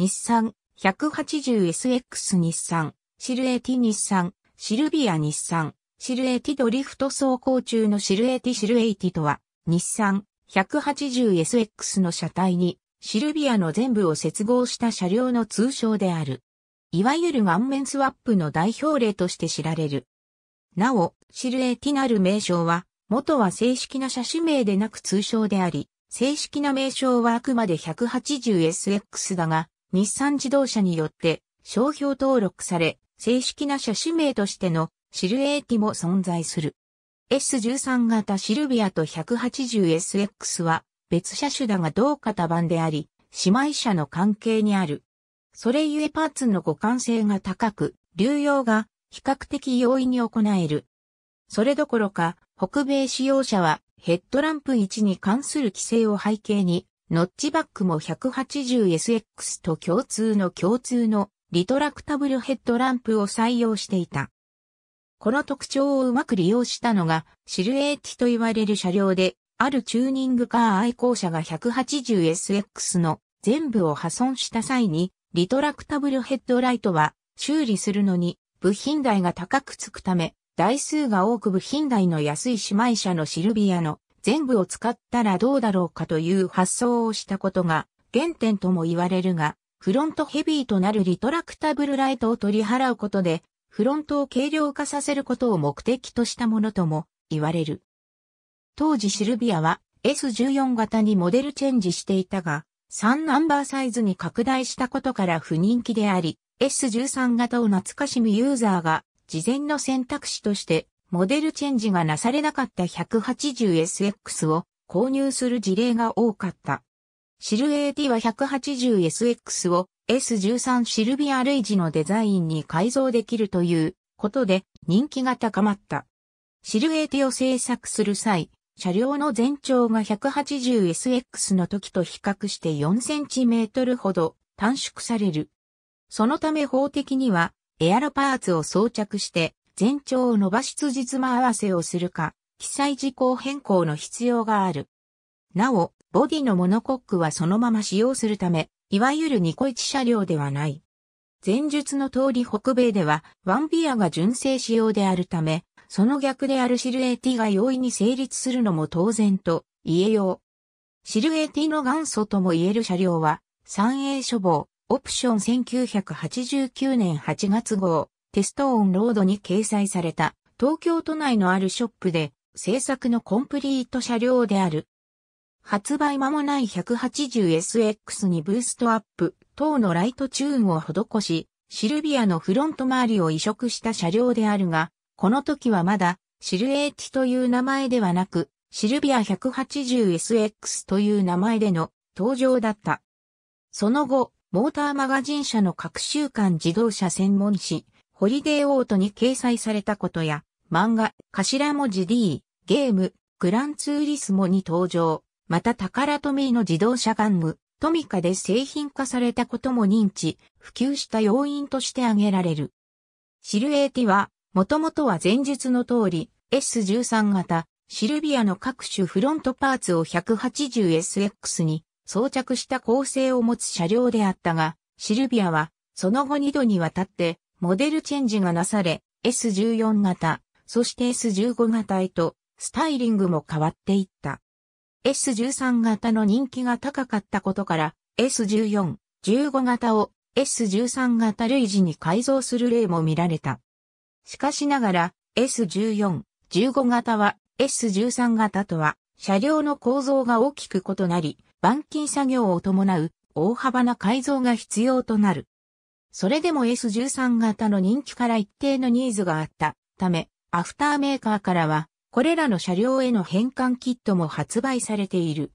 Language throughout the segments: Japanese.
日産、180SX 日産、シルエティ日産、シルビア日産、シルエティドリフト走行中のシルエティシルエティとは、日産、180SX の車体に、シルビアの全部を接合した車両の通称である。いわゆる顔面スワップの代表例として知られる。なお、シルエティなる名称は、元は正式な車種名でなく通称であり、正式な名称はあくまで 180SX だが、日産自動車によって商標登録され、正式な車種名としてのシルエーティも存在する。S13 型シルビアと 180SX は別車種だが同型版であり、姉妹車の関係にある。それゆえパーツの互換性が高く、流用が比較的容易に行える。それどころか、北米使用者はヘッドランプ1に関する規制を背景に、ノッチバックも 180SX と共通の共通のリトラクタブルヘッドランプを採用していた。この特徴をうまく利用したのがシルエーティと言われる車両で、あるチューニングカー愛好者が 180SX の全部を破損した際に、リトラクタブルヘッドライトは修理するのに部品代が高くつくため、台数が多く部品代の安い姉妹車のシルビアの全部を使ったらどうだろうかという発想をしたことが原点とも言われるが、フロントヘビーとなるリトラクタブルライトを取り払うことで、フロントを軽量化させることを目的としたものとも言われる。当時シルビアは S14 型にモデルチェンジしていたが、3ナンバーサイズに拡大したことから不人気であり、S13 型を懐かしむユーザーが事前の選択肢としてモデルチェンジがなされなかった 180SX を購入する事例が多かった。シル AT は 180SX を S13 シルビア・レイジのデザインに改造できるということで人気が高まった。シルエーテを製作する際、車両の全長が 180SX の時と比較して 4cm ほど短縮される。そのため法的にはエアロパーツを装着して全長を伸ばしつじつま合わせをするか、記載事項変更の必要がある。なお、ボディのモノコックはそのまま使用するため、いわゆるニコイチ車両ではない。前述の通り北米では、ワンビアが純正仕様であるため、その逆であるシルエティが容易に成立するのも当然と言えよう。シルエティの元祖とも言える車両は、三栄処方、オプション1989年8月号、テストオンロードに掲載された東京都内のあるショップで制作のコンプリート車両である。発売間もない 180SX にブーストアップ等のライトチューンを施し、シルビアのフロント周りを移植した車両であるが、この時はまだシルエーティという名前ではなく、シルビア 180SX という名前での登場だった。その後、モーターマガジン社の各週間自動車専門誌、ホリデーオートに掲載されたことや、漫画、頭文字 D、ゲーム、グランツーリスモに登場、またタカラトミーの自動車玩具、トミカで製品化されたことも認知、普及した要因として挙げられる。シルエーティは、もともとは前述の通り、S13 型、シルビアの各種フロントパーツを 180SX に装着した構成を持つ車両であったが、シルビアは、その後2度にわたって、モデルチェンジがなされ、S14 型、そして S15 型へと、スタイリングも変わっていった。S13 型の人気が高かったことから、S14、15型を S13 型類似に改造する例も見られた。しかしながら、S14、15型は S13 型とは、車両の構造が大きく異なり、板金作業を伴う大幅な改造が必要となる。それでも S13 型の人気から一定のニーズがあったため、アフターメーカーからは、これらの車両への変換キットも発売されている。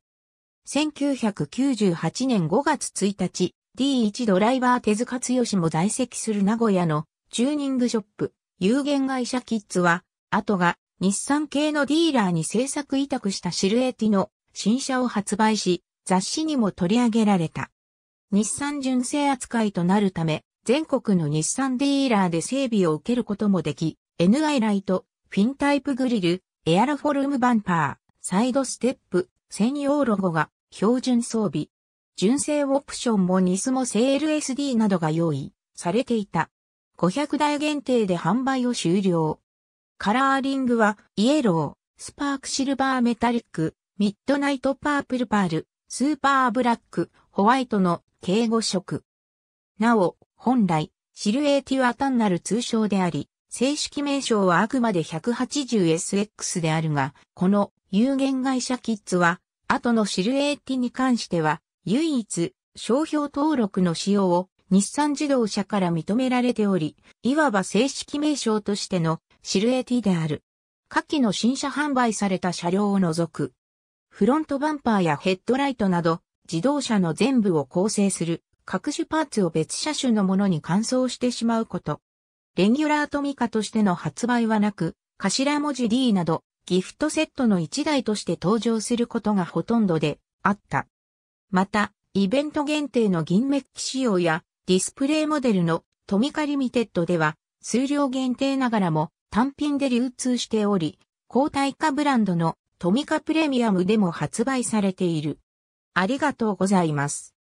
1998年5月1日、D1 ドライバー手塚剛も在籍する名古屋のチューニングショップ、有限会社キッズは、後が日産系のディーラーに制作委託したシルエティの新車を発売し、雑誌にも取り上げられた。日産純正扱いとなるため、全国の日産ディーラーで整備を受けることもでき、NI ライト、フィンタイプグリル、エアロフォルムバンパー、サイドステップ、専用ロゴが標準装備。純正オプションもニスモ製 LSD などが用意されていた。500台限定で販売を終了。カラーリングはイエロー、スパークシルバーメタリック、ミッドナイトパープルパール、スーパーブラック、ホワイトの敬語色。なお、本来、シルエーティは単なる通称であり、正式名称はあくまで 180SX であるが、この有限会社キッズは、後のシルエーティに関しては、唯一、商標登録の使用を日産自動車から認められており、いわば正式名称としてのシルエーティである。下記の新車販売された車両を除くフロントバンパーやヘッドライトなど、自動車の全部を構成する各種パーツを別車種のものに換装してしまうこと。レギュラートミカとしての発売はなく、頭文字 D など、ギフトセットの1台として登場することがほとんどであった。また、イベント限定の銀メッキ仕様やディスプレイモデルのトミカリミテッドでは、数量限定ながらも単品で流通しており、高対価ブランドのトミカプレミアムでも発売されている。ありがとうございます。